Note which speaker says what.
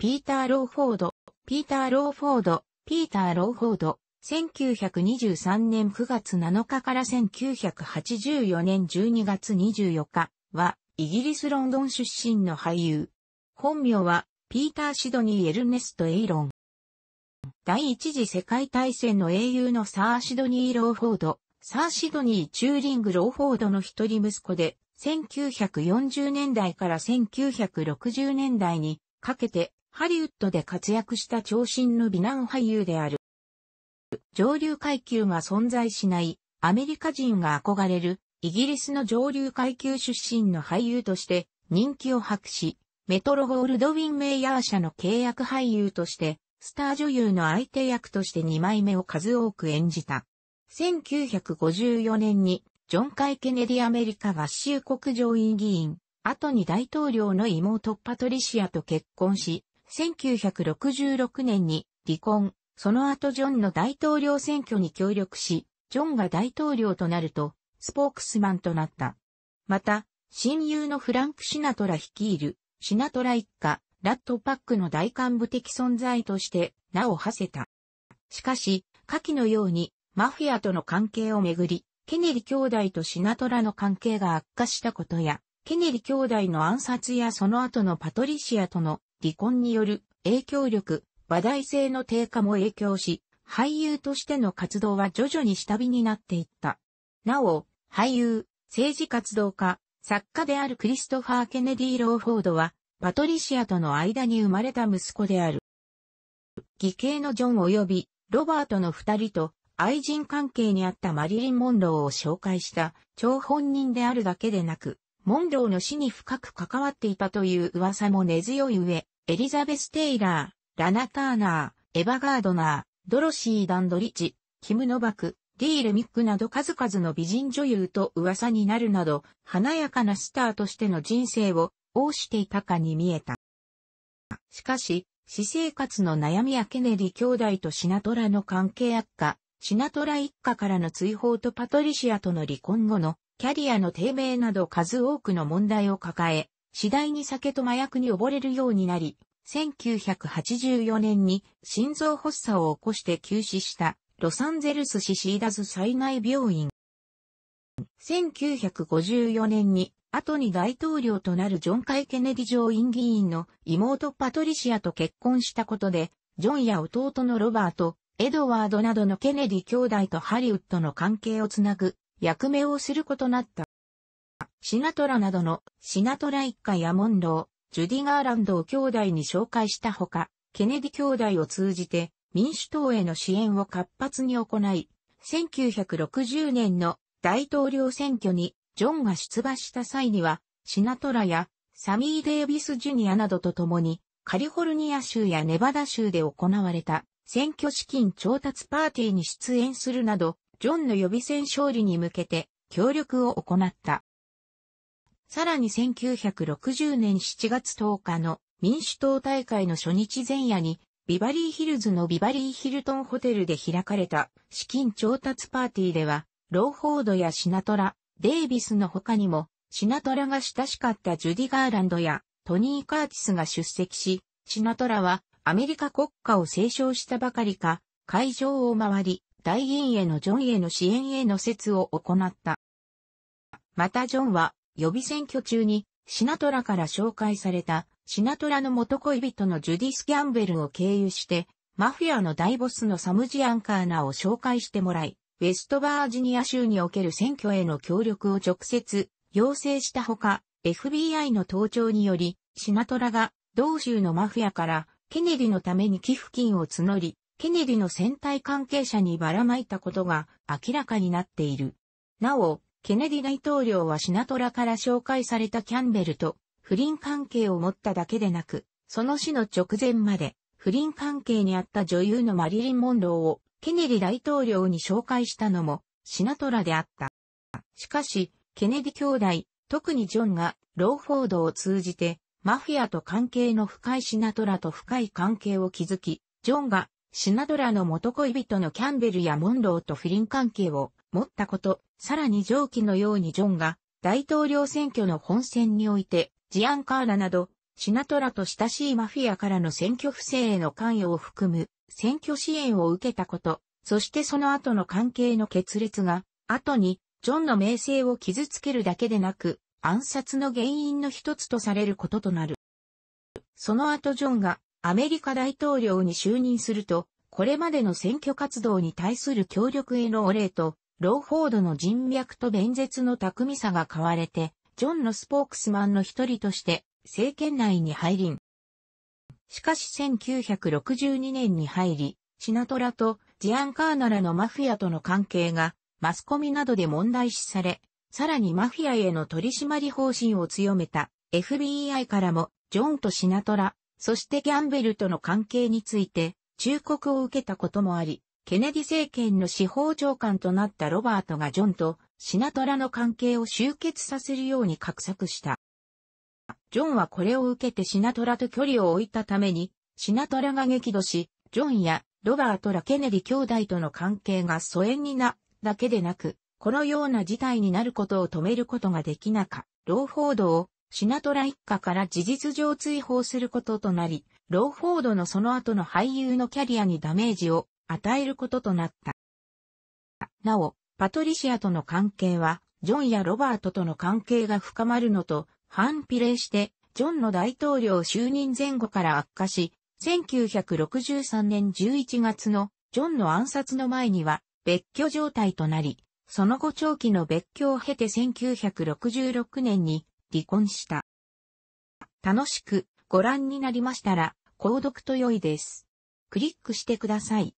Speaker 1: ピーター・ローフォード、ピーター・ローフォード、ピーター・ローフォード、1923年9月7日から1984年12月24日は、イギリスロンドン出身の俳優。本名は、ピーター・シドニー・エルネスト・エイロン。第一次世界大戦の英雄のサー・シドニー・ローフォード、サー・シドニー・チューリング・ローフォードの一人息子で、1940年代から1960年代にかけてハリウッドで活躍した長身の美男俳優である。上流階級が存在しないアメリカ人が憧れるイギリスの上流階級出身の俳優として人気を博し、メトロゴールドウィン・メイヤー社の契約俳優として、スター女優の相手役として2枚目を数多く演じた。1954年に、ジョン・カイ・ケネディ・アメリカ合衆国上院議員、後に大統領の妹パトリシアと結婚し、1966年に離婚、その後ジョンの大統領選挙に協力し、ジョンが大統領となると、スポークスマンとなった。また、親友のフランク・シナトラ率いる、シナトラ一家、ラットパックの大幹部的存在として名を馳せた。しかし、下記のように、マフィアとの関係をめぐり、ケネリ兄弟とシナトラの関係が悪化したことや、ケネリ兄弟の暗殺やその後のパトリシアとの離婚による影響力、話題性の低下も影響し、俳優としての活動は徐々に下火になっていった。なお、俳優、政治活動家、作家であるクリストファー・ケネディ・ローフォードは、パトリシアとの間に生まれた息子である。義兄のジョン及びロバートの二人と愛人関係にあったマリリン・モンローを紹介した張本人であるだけでなく、モンローの死に深く関わっていたという噂も根強い上、エリザベス・テイラー、ラナ・ターナー、エヴァ・ガードナー、ドロシー・ダンドリッジ、キム・ノバク、ディール・ミックなど数々の美人女優と噂になるなど、華やかなスターとしての人生を、謳していたかに見えた。しかし、私生活の悩みやケネディ兄弟とシナトラの関係悪化、シナトラ一家からの追放とパトリシアとの離婚後のキャリアの低迷など数多くの問題を抱え、次第に酒と麻薬に溺れるようになり、1984年に心臓発作を起こして急死したロサンゼルス市シーダズ災害病院。1954年に後に大統領となるジョン・カイ・ケネディ上院議員の妹パトリシアと結婚したことで、ジョンや弟のロバート、エドワードなどのケネディ兄弟とハリウッドの関係をつなぐ役目をすることになった。シナトラなどのシナトラ一家やモンロー、ジュディ・ガーランドを兄弟に紹介したほか、ケネディ兄弟を通じて民主党への支援を活発に行い、1960年の大統領選挙にジョンが出馬した際には、シナトラやサミー・デイビス・ジュニアなどと共に、カリフォルニア州やネバダ州で行われた選挙資金調達パーティーに出演するなど、ジョンの予備選勝利に向けて協力を行った。さらに1960年7月10日の民主党大会の初日前夜に、ビバリーヒルズのビバリーヒルトンホテルで開かれた資金調達パーティーでは、ローフォードやシナトラ、デイビスの他にも、シナトラが親しかったジュディ・ガーランドやトニー・カーティスが出席し、シナトラはアメリカ国家を斉唱したばかりか、会場を回り、大員へのジョンへの支援への説を行った。またジョンは予備選挙中にシナトラから紹介されたシナトラの元恋人のジュディス・ギャンベルを経由して、マフィアの大ボスのサムジアン・カーナを紹介してもらい、ウェストバージニア州における選挙への協力を直接要請したほか、FBI の盗聴により、シナトラが同州のマフィアからケネディのために寄付金を募り、ケネディの戦隊関係者にばらまいたことが明らかになっている。なお、ケネディ大統領はシナトラから紹介されたキャンベルと不倫関係を持っただけでなく、その死の直前まで不倫関係にあった女優のマリリン・モンローをケネディ大統領に紹介したのもシナトラであった。しかし、ケネディ兄弟、特にジョンがローフォードを通じてマフィアと関係の深いシナトラと深い関係を築き、ジョンがシナドラの元恋人のキャンベルやモンローと不倫関係を持ったこと、さらに上記のようにジョンが大統領選挙の本選において、ジアンカーラなど、シナトラと親しいマフィアからの選挙不正への関与を含む選挙支援を受けたこと、そしてその後の関係の決裂が、後にジョンの名声を傷つけるだけでなく、暗殺の原因の一つとされることとなる。その後ジョンがアメリカ大統領に就任すると、これまでの選挙活動に対する協力へのお礼と、ローフォードの人脈と弁舌の巧みさが買われて、ジョンのスポークスマンの一人として政権内に入りん。しかし1962年に入り、シナトラとジアンカーナラのマフィアとの関係がマスコミなどで問題視され、さらにマフィアへの取り締まり方針を強めた FBI からもジョンとシナトラ、そしてギャンベルとの関係について、忠告を受けたこともあり、ケネディ政権の司法長官となったロバートがジョンとシナトラの関係を集結させるように画策した。ジョンはこれを受けてシナトラと距離を置いたために、シナトラが激怒し、ジョンやロバートらケネディ兄弟との関係が疎遠にな、だけでなく、このような事態になることを止めることができなか、ローフォードをシナトラ一家から事実上追放することとなり、ローフォードのその後の俳優のキャリアにダメージを与えることとなった。なお、パトリシアとの関係は、ジョンやロバートとの関係が深まるのと反比例して、ジョンの大統領就任前後から悪化し、1963年11月のジョンの暗殺の前には別居状態となり、その後長期の別居を経て1966年に離婚した。楽しくご覧になりましたら、購読と良いです。クリックしてください。